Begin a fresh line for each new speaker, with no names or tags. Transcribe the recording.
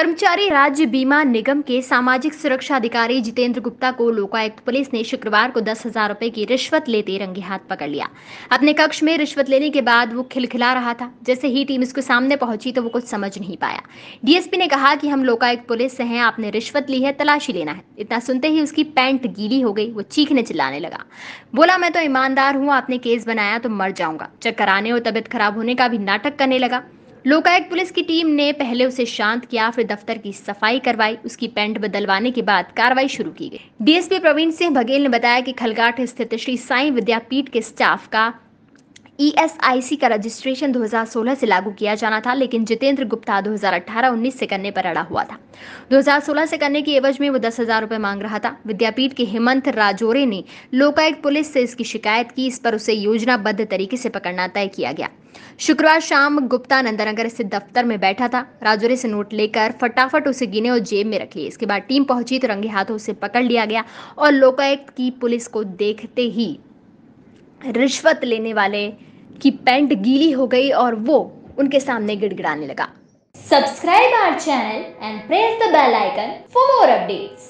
कर्मचारी राज्य बीमा निगम के सामाजिक सुरक्षा अधिकारी जितेंद्र गुप्ता को लोकायुक्त पुलिस ने शुक्रवार को दस हजार रूपए की रिश्वत लेते रंगे हाथ पकड़ लिया अपने कक्ष में रिश्वत लेने के बाद वो खिलखिला रहा था जैसे ही टीम इसके सामने पहुंची तो वो कुछ समझ नहीं पाया डीएसपी ने कहा कि हम लोकायुक्त पुलिस से हैं आपने रिश्वत ली है तलाशी लेना है इतना सुनते ही उसकी पैंट गीली हो गई वो चीखने चिल्लाने लगा बोला मैं तो ईमानदार हूँ आपने केस बनाया तो मर जाऊंगा चक्कर आने और तबियत खराब होने का भी नाटक करने लगा लोकायुक्त पुलिस की टीम ने पहले उसे शांत किया फिर दफ्तर की सफाई करवाई उसकी पेंट बदलवाने के बाद कार्रवाई शुरू की गई डीएसपी प्रवीण सिंह बघेल ने बताया कि खलगाट स्थित श्री साई विद्यापीठ के स्टाफ का ईएसआईसी e का रजिस्ट्रेशन 2016 से लागू किया जाना था लेकिन जितेंद्र गुप्ता 2018-19 से करने पर अड़ा हुआ था 2016 से करने की एवज में वो दस हजार रुपये मांग रहा था विद्यापीठ के हेमंत राजोरे ने लोकायुक्त पुलिस से इसकी शिकायत की इस पर उसे योजनाबद्ध तरीके से पकड़ना तय किया गया शुक्रवार शाम गुप्ता नंदनगर स्थित दफ्तर में बैठा था राजौरे से नोट लेकर फटाफट उसे गिने और जेब में रख लिए इसके बाद टीम पहुंची तो रंगे हाथों उसे पकड़ लिया गया और लोकायुक्त की पुलिस को देखते ही रिश्वत लेने वाले की पैंट गीली हो गई और वो उनके सामने गिड़गिड़ाने लगा subscribe our channel and press the bell icon for more updates